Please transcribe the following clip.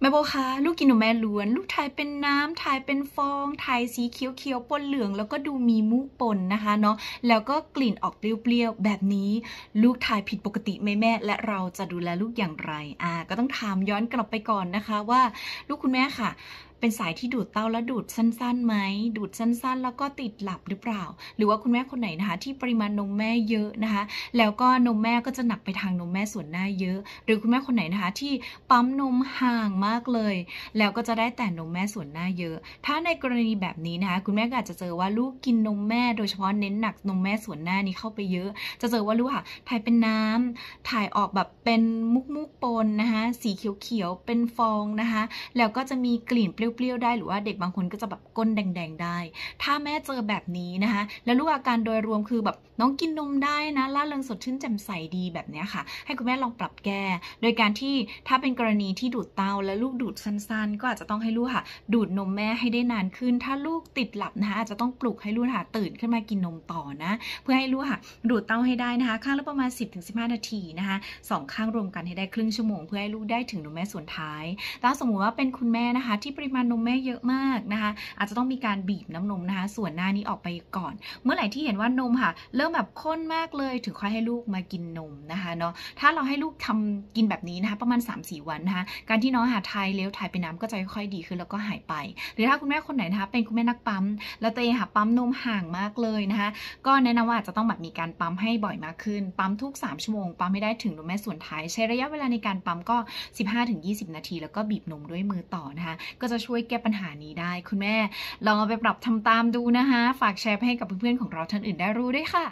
แม่โบคะลูกกินหนูแม่ล้วน ลูกถ่ายเป็นน้ำถ่ายเป็นฟองถ่ายสีเขียวๆปนเหลือง แล้วก็ดูมีมุกปนนะคะ เนาะแล้วก็กลิ่นออกเปรี้ยวๆ แบบนี้ ลูกถ่ายผิดปกติไหมแม่และเราจะดูแลลูกอย่างไร อ่า ก็ต้องถามย้อนกลับไปก่อนนะคะ ว่าลูกคุณแม่ค่ะเป็นสายที่ดูดเต้าแล้วดูดสั้นๆไหม ดูดสั้นๆ แล้วก็ติดหลับหรือเปล่า หรือว่าคุณแม่คนไหนนะคะที่ปริมาณนมแม่เยอะนะคะ แล้วก็นมแม่ก็จะหนักไปทางนมแม่ส่วนหน้าเยอะ หรือคุณแม่คนไหนนะคะที่ปั๊มนมห่างมากเลย แล้วก็จะได้แต่นมแม่ส่วนหน้าเยอะ ถ้าในกรณีแบบนี้นะคะ คุณแม่ก็อาจจะเจอว่าลูกกินนมแม่ โดยเฉพาะเน้นหนักนมแม่ส่วนหน้านี้เข้าไปเยอะ จะเจอว่าลูกค่ะถ่ายเป็นน้ำถ่ายออกแบบเป็นมุกมุกปนนะคะ สีเขียวๆ เป็นฟองนะคะ แล้วก็จะมีกลิ่นเปรี้ยวเปรี้ยวๆได้หรือว่าเด็กบางคนก็จะแบบก้นแดงๆได้ ถ้าแม่เจอแบบนี้นะคะแล้วลูกอาการโดยรวมคือแบบน้องกินนมได้นะล่าเริงสดชื่นแจ่มใสดีแบบนี้ค่ะ ให้คุณแม่ลองปรับแก้ โดยการที่ถ้าเป็นกรณีที่ดูดเตาและลูกดูดสั้นๆ ก็อาจจะต้องให้ลูกค่ะ ดูดนมแม่ให้ได้นานขึ้น ถ้าลูกติดหลับนะคะอาจจะต้องปลุกให้ลูกค่ะตื่นขึ้นมากินนมต่อนะเพื่อให้ลูกค่ะ ดูดเตาให้ได้นะคะข้างละประมาณ 10-15 นาทีนะคะสองข้างรวมกันให้ได้ครึ่งชั่วโมงเพื่อให้ลูกได้ถึงนมแม่ส่วนท้ายถ้าสมมุติว่าเป็นคุณแม่นะคะที่ปริมาาณนมแม่เยอะมากนะคะ อาจจะต้องมีการบีบน้ำนมนะคะ ส่วนหน้านี้ออกไปก่อน เมื่อไหร่ที่เห็นว่านมค่ะ เริ่มแบบข้นมากเลยถึงค่อยให้ลูกมากินนมนะคะเนาะถ้าเราให้ลูกทำกินแบบนี้นะคะ ประมาณ3-4วันนะคะการที่น้องหาทายเลี้ยวทายไปน้ำก็จะค่อยดีขึ้นแล้วก็หายไป หรือถ้าคุณแม่คนไหนนะคะ เป็นคุณแม่นักปั๊มแล้วตัวเองหาะปั๊มนมห่างมากเลยนะคะ ก็แนะนำว่าอาจจะต้องแบบมีการปั๊มให้บ่อยมากขึ้นปั๊มทุก3ชั่วโมงปั๊มไม่ได้ถึงนมแม่ส่วนท้ายใช้ระยะเวลาในการปั๊มก็ 15-20 นาที แล้วก็บีบนมด้วยมือต่อนะคะ ก็จะช่วยแก้ปัญหานี้ได้คุณแม่ ลองเอาไปปรับทำตามดูนะคะฝากแชร์ให้กับเพื่อนๆ ของเราท่านอื่นได้รู้ด้วยค่ะ